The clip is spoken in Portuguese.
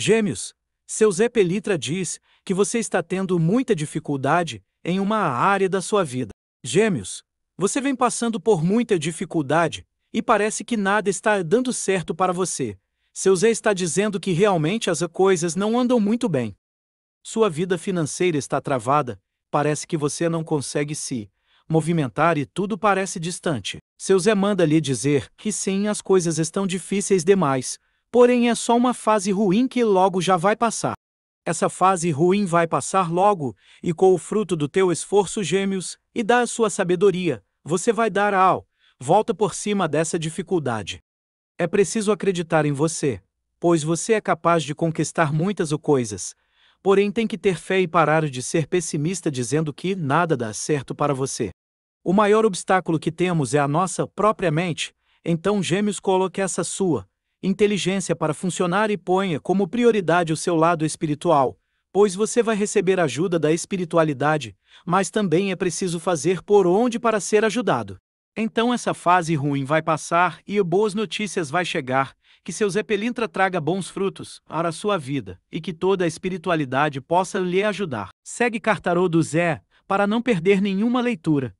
Gêmeos, seu Zé Pelitra diz que você está tendo muita dificuldade em uma área da sua vida. Gêmeos, você vem passando por muita dificuldade e parece que nada está dando certo para você. Seu Zé está dizendo que realmente as coisas não andam muito bem. Sua vida financeira está travada, parece que você não consegue se movimentar e tudo parece distante. Seu Zé manda lhe dizer que sim, as coisas estão difíceis demais, Porém, é só uma fase ruim que logo já vai passar. Essa fase ruim vai passar logo, e com o fruto do teu esforço, gêmeos, e da sua sabedoria, você vai dar ao volta por cima dessa dificuldade. É preciso acreditar em você, pois você é capaz de conquistar muitas coisas. Porém, tem que ter fé e parar de ser pessimista dizendo que nada dá certo para você. O maior obstáculo que temos é a nossa própria mente, então, gêmeos, coloque essa sua inteligência para funcionar e ponha como prioridade o seu lado espiritual, pois você vai receber ajuda da espiritualidade, mas também é preciso fazer por onde para ser ajudado. Então essa fase ruim vai passar e boas notícias vai chegar, que seu Zé Pelintra traga bons frutos para a sua vida e que toda a espiritualidade possa lhe ajudar. Segue Cartarô do Zé para não perder nenhuma leitura.